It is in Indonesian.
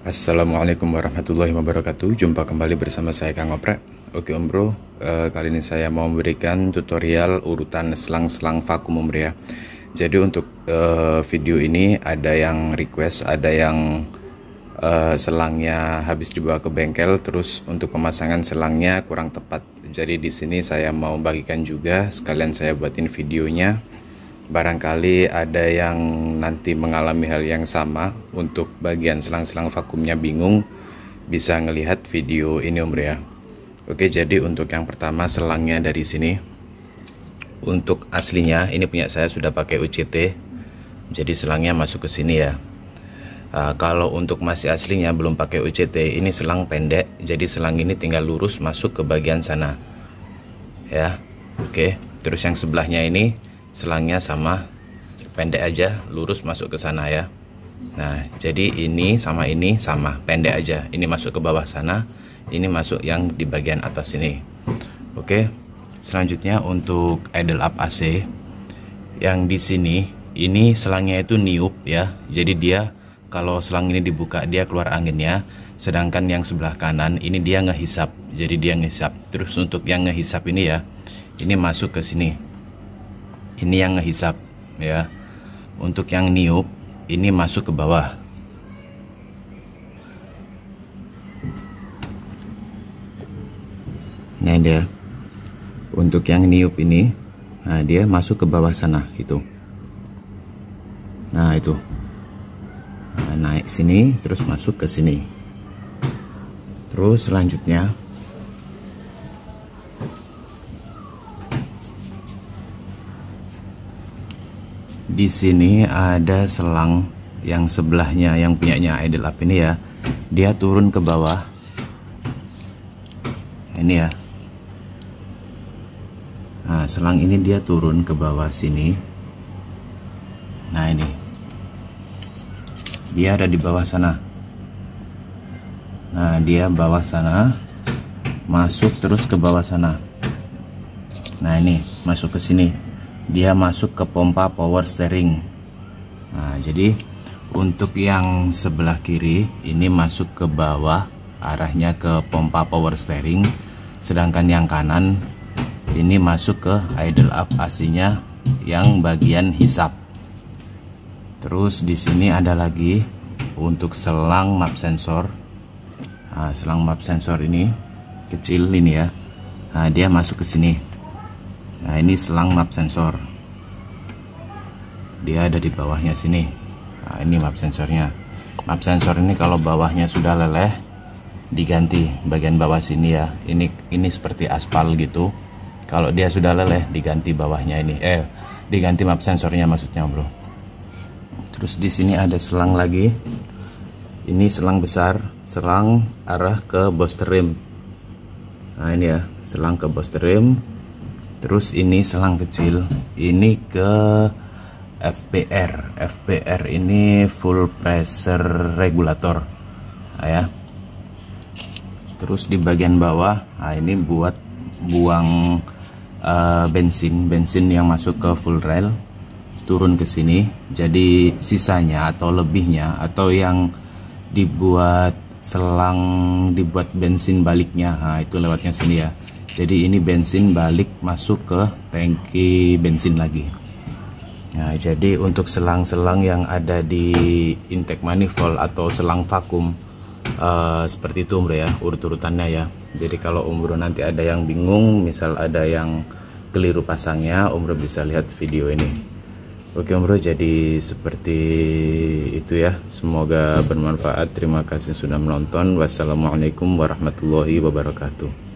Assalamualaikum warahmatullahi wabarakatuh Jumpa kembali bersama saya Kang Oprek Oke Om Bro, e, kali ini saya mau memberikan tutorial urutan selang-selang vakum Om ya Jadi untuk e, video ini ada yang request, ada yang e, selangnya habis dibawa ke bengkel Terus untuk pemasangan selangnya kurang tepat Jadi di sini saya mau bagikan juga, sekalian saya buatin videonya barangkali ada yang nanti mengalami hal yang sama untuk bagian selang-selang vakumnya bingung bisa ngelihat video ini Om ya. Oke, jadi untuk yang pertama selangnya dari sini. Untuk aslinya ini punya saya sudah pakai UCT. Jadi selangnya masuk ke sini ya. Uh, kalau untuk masih aslinya belum pakai UCT ini selang pendek jadi selang ini tinggal lurus masuk ke bagian sana ya oke terus yang sebelahnya ini selangnya sama pendek aja lurus masuk ke sana ya nah jadi ini sama ini sama pendek aja ini masuk ke bawah sana ini masuk yang di bagian atas ini. oke selanjutnya untuk idle up AC yang di sini ini selangnya itu niup ya jadi dia kalau selang ini dibuka dia keluar anginnya sedangkan yang sebelah kanan ini dia ngehisap jadi dia ngehisap terus untuk yang ngehisap ini ya ini masuk ke sini ini yang ngehisap ya untuk yang niup ini masuk ke bawah ini dia untuk yang niup ini nah dia masuk ke bawah sana itu nah itu nah, naik sini terus masuk ke sini terus selanjutnya di sini ada selang yang sebelahnya yang punyanya idle up ini ya dia turun ke bawah ini ya nah selang ini dia turun ke bawah sini nah ini dia ada di bawah sana nah dia bawah sana masuk terus ke bawah sana nah ini masuk ke sini dia masuk ke pompa power steering nah jadi untuk yang sebelah kiri ini masuk ke bawah arahnya ke pompa power steering sedangkan yang kanan ini masuk ke idle up aslinya yang bagian hisap terus di sini ada lagi untuk selang map sensor nah, selang map sensor ini kecil ini ya nah, dia masuk ke sini nah ini selang map sensor dia ada di bawahnya sini nah ini map sensornya map sensor ini kalau bawahnya sudah leleh diganti bagian bawah sini ya ini ini seperti aspal gitu kalau dia sudah leleh diganti bawahnya ini eh diganti map sensornya maksudnya bro terus di sini ada selang lagi ini selang besar selang arah ke booster rim nah ini ya selang ke booster rim terus ini selang kecil ini ke FPR FPR ini full pressure regulator nah, ya terus di bagian bawah nah ini buat buang uh, bensin bensin yang masuk ke full rail turun ke sini jadi sisanya atau lebihnya atau yang dibuat selang dibuat bensin baliknya nah, itu lewatnya sini ya jadi ini bensin balik masuk ke tangki bensin lagi nah jadi untuk selang-selang yang ada di intake manifold atau selang vakum uh, seperti itu bro ya urut-urutannya ya jadi kalau Umroh nanti ada yang bingung misal ada yang keliru pasangnya Umroh bisa lihat video ini Oke Umroh, jadi seperti itu ya. Semoga bermanfaat. Terima kasih sudah menonton. Wassalamualaikum warahmatullahi wabarakatuh.